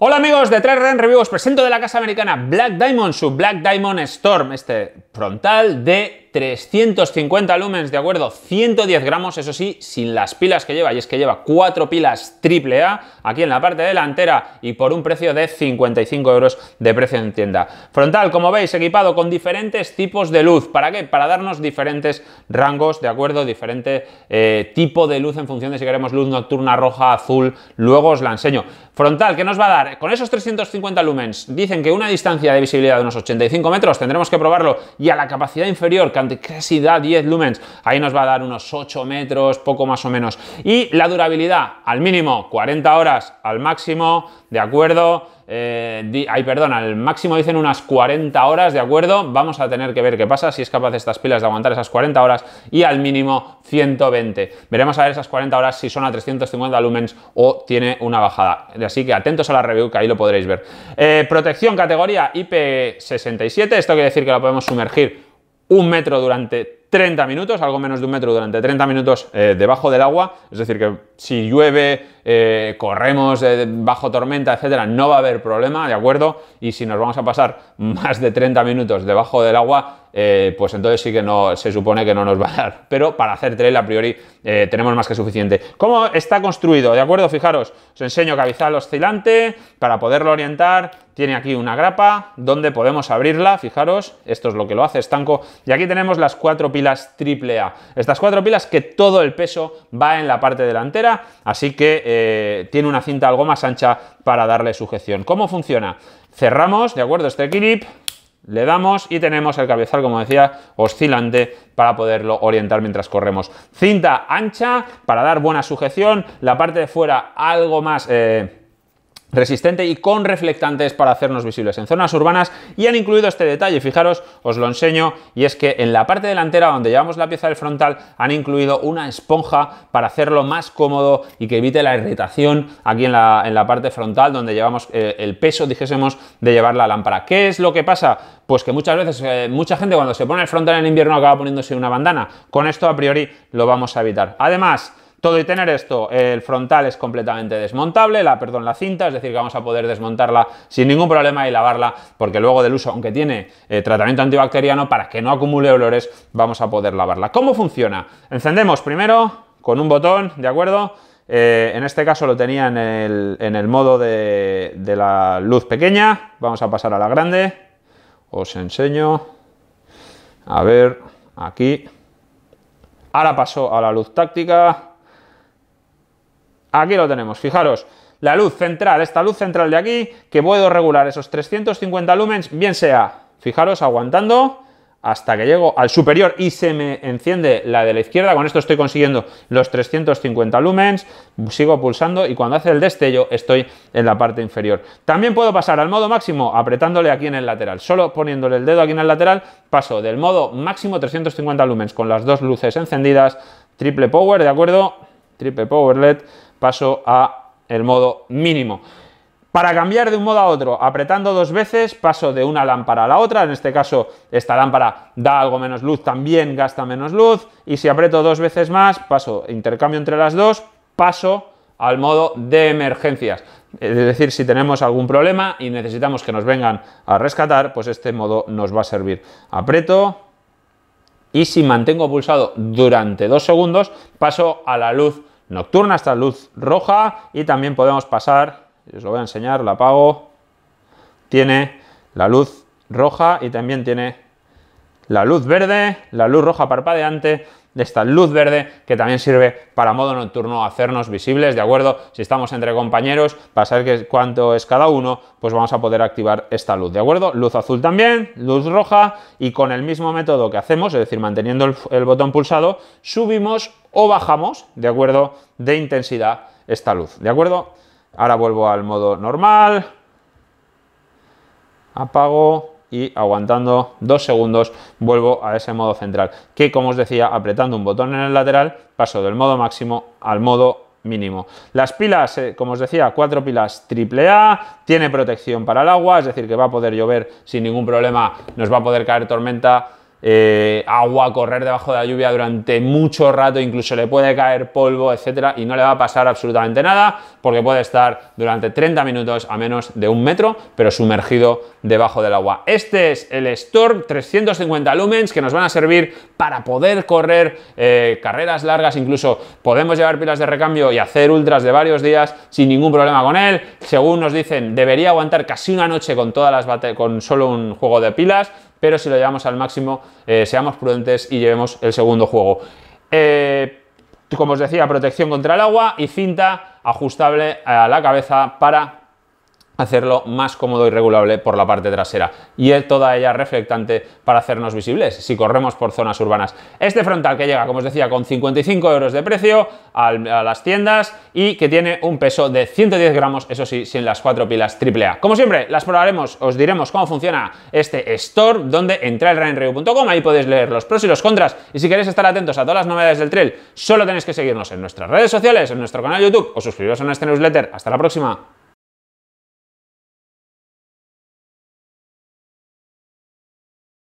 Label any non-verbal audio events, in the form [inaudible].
Hola amigos de 3 Ren Review, os presento de la casa americana Black Diamond, su Black Diamond Storm, este frontal de 350 lumens, de acuerdo, 110 gramos, eso sí, sin las pilas que lleva, y es que lleva cuatro pilas triple A aquí en la parte delantera y por un precio de 55 euros de precio en tienda. Frontal, como veis, equipado con diferentes tipos de luz. ¿Para qué? Para darnos diferentes rangos, de acuerdo, diferente eh, tipo de luz en función de si queremos luz nocturna, roja, azul, luego os la enseño. Frontal, que nos va a dar? Con esos 350 lumens, dicen que una distancia de visibilidad de unos 85 metros, tendremos que probarlo, y a la capacidad inferior, que de casi da 10 lumens. Ahí nos va a dar unos 8 metros, poco más o menos. Y la durabilidad, al mínimo 40 horas, al máximo, ¿de acuerdo? Eh, perdón, al máximo dicen unas 40 horas, ¿de acuerdo? Vamos a tener que ver qué pasa, si es capaz estas pilas de aguantar esas 40 horas y al mínimo 120. Veremos a ver esas 40 horas si son a 350 lumens o tiene una bajada. Así que atentos a la review que ahí lo podréis ver. Eh, protección categoría IP67, esto quiere decir que la podemos sumergir un metro durante 30 minutos, algo menos de un metro durante 30 minutos eh, debajo del agua, es decir, que si llueve, eh, corremos eh, bajo tormenta, etcétera, no va a haber problema, ¿de acuerdo? Y si nos vamos a pasar [laughs] más de 30 minutos debajo del agua, eh, pues entonces sí que no se supone que no nos va a dar. Pero para hacer trail a priori tenemos más que suficiente. ¿Cómo está construido? ¿De acuerdo? Fijaros, os enseño cabizal oscilante para poderlo orientar. Tiene aquí una grapa donde podemos abrirla, fijaros, esto es lo que lo hace estanco. Y aquí tenemos las cuatro pilas triple A. Estas cuatro pilas que todo el peso va en la parte delantera, así que... Eh, tiene una cinta algo más ancha para darle sujeción. ¿Cómo funciona? Cerramos, ¿de acuerdo? Este clip, le damos y tenemos el cabezal, como decía, oscilante para poderlo orientar mientras corremos. Cinta ancha para dar buena sujeción, la parte de fuera algo más... Eh, resistente y con reflectantes para hacernos visibles en zonas urbanas y han incluido este detalle, fijaros, os lo enseño y es que en la parte delantera donde llevamos la pieza del frontal han incluido una esponja para hacerlo más cómodo y que evite la irritación aquí en la, en la parte frontal donde llevamos eh, el peso, dijésemos, de llevar la lámpara. ¿Qué es lo que pasa? Pues que muchas veces, eh, mucha gente cuando se pone el frontal en invierno acaba poniéndose una bandana. Con esto a priori lo vamos a evitar. Además, todo y tener esto, el frontal es completamente desmontable, la, perdón, la cinta, es decir, que vamos a poder desmontarla sin ningún problema y lavarla, porque luego del uso, aunque tiene eh, tratamiento antibacteriano, para que no acumule olores, vamos a poder lavarla. ¿Cómo funciona? Encendemos primero con un botón, ¿de acuerdo? Eh, en este caso lo tenía en el, modo de, de la luz pequeña, vamos a pasar a la grande, os enseño, a ver, aquí, ahora paso a la luz táctica, Aquí lo tenemos, fijaros. La luz central, esta luz central de aquí, que puedo regular esos 350 lumens, bien sea, fijaros, aguantando hasta que llego al superior y se me enciende la de la izquierda. Con esto estoy consiguiendo los 350 lumens, sigo pulsando y cuando hace el destello estoy en la parte inferior. También puedo pasar al modo máximo apretándole aquí en el lateral. Solo poniéndole el dedo aquí en el lateral paso del modo máximo 350 lumens con las dos luces encendidas, triple power, ¿de acuerdo? Triple power LED paso a el modo mínimo. Para cambiar de un modo a otro, apretando dos veces, paso de una lámpara a la otra. En este caso, esta lámpara da algo menos luz, también gasta menos luz. Y si aprieto dos veces más, paso, intercambio entre las dos, paso al modo de emergencias. Es decir, si tenemos algún problema y necesitamos que nos vengan a rescatar, pues este modo nos va a servir. Apreto. y si mantengo pulsado durante dos segundos, paso a la luz nocturna, esta luz roja, y también podemos pasar, os lo voy a enseñar, la apago, tiene la luz roja y también tiene la luz verde, la luz roja parpadeante, de esta luz verde que también sirve para modo nocturno hacernos visibles, ¿de acuerdo? Si estamos entre compañeros, para saber cuánto es cada uno, pues vamos a poder activar esta luz, ¿de acuerdo? Luz azul también, luz roja y con el mismo método que hacemos, es decir, manteniendo el botón pulsado, subimos o bajamos, ¿de acuerdo?, de intensidad esta luz, ¿de acuerdo? Ahora vuelvo al modo normal, apago y aguantando dos segundos vuelvo a ese modo central, que como os decía, apretando un botón en el lateral, paso del modo máximo al modo mínimo. Las pilas, eh, como os decía, cuatro pilas AAA, tiene protección para el agua, es decir, que va a poder llover sin ningún problema, nos va a poder caer tormenta, eh, agua, correr debajo de la lluvia durante mucho rato, incluso le puede caer polvo, etcétera, y no le va a pasar absolutamente nada porque puede estar durante 30 minutos a menos de un metro, pero sumergido debajo del agua. Este es el Storm 350 lumens que nos van a servir para poder correr eh, carreras largas, incluso podemos llevar pilas de recambio y hacer ultras de varios días sin ningún problema con él. Según nos dicen, debería aguantar casi una noche con todas las con solo un juego de pilas pero si lo llevamos al máximo, eh, seamos prudentes y llevemos el segundo juego. Eh, como os decía, protección contra el agua y cinta ajustable a la cabeza para hacerlo más cómodo y regulable por la parte trasera y es toda ella reflectante para hacernos visibles si corremos por zonas urbanas. Este frontal que llega, como os decía, con 55 euros de precio a las tiendas y que tiene un peso de 110 gramos, eso sí, sin las cuatro pilas AAA. Como siempre, las probaremos, os diremos cómo funciona este store, donde entra el trailrunreview.com, ahí podéis leer los pros y los contras y si queréis estar atentos a todas las novedades del trail, solo tenéis que seguirnos en nuestras redes sociales, en nuestro canal de YouTube o suscribiros a nuestra newsletter. Hasta la próxima.